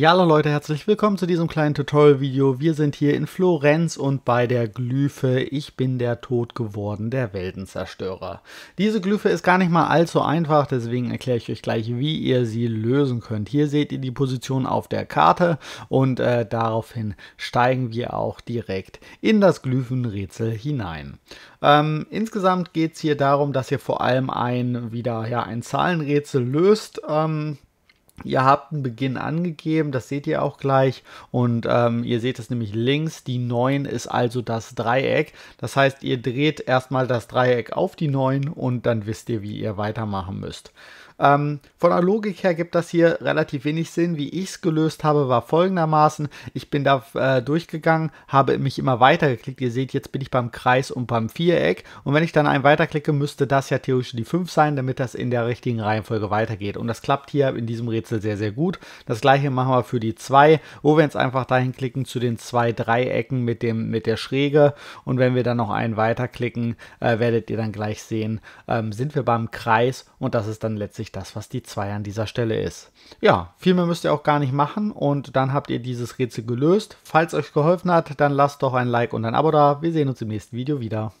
Ja, hallo Leute, herzlich willkommen zu diesem kleinen Tutorial-Video. Wir sind hier in Florenz und bei der Glyphe Ich bin der Tod geworden, der Weltenzerstörer. Diese Glyphe ist gar nicht mal allzu einfach, deswegen erkläre ich euch gleich, wie ihr sie lösen könnt. Hier seht ihr die Position auf der Karte und äh, daraufhin steigen wir auch direkt in das Glyphenrätsel hinein. Ähm, insgesamt geht es hier darum, dass ihr vor allem ein, wieder, ja, ein Zahlenrätsel löst. Ähm, Ihr habt einen Beginn angegeben, das seht ihr auch gleich. Und ähm, ihr seht es nämlich links, die 9 ist also das Dreieck. Das heißt, ihr dreht erstmal das Dreieck auf die 9 und dann wisst ihr, wie ihr weitermachen müsst. Ähm, von der Logik her gibt das hier relativ wenig Sinn. Wie ich es gelöst habe, war folgendermaßen. Ich bin da äh, durchgegangen, habe mich immer weitergeklickt. Ihr seht, jetzt bin ich beim Kreis und beim Viereck. Und wenn ich dann einen weiterklicke, müsste das ja theoretisch die 5 sein, damit das in der richtigen Reihenfolge weitergeht. Und das klappt hier in diesem Rätsel Rätsel sehr, sehr gut. Das gleiche machen wir für die 2, wo wir jetzt einfach dahin klicken zu den zwei Dreiecken mit, dem, mit der Schräge. Und wenn wir dann noch einen weiterklicken, äh, werdet ihr dann gleich sehen, ähm, sind wir beim Kreis und das ist dann letztlich das, was die 2 an dieser Stelle ist. Ja, viel mehr müsst ihr auch gar nicht machen und dann habt ihr dieses Rätsel gelöst. Falls euch geholfen hat, dann lasst doch ein Like und ein Abo da. Wir sehen uns im nächsten Video wieder.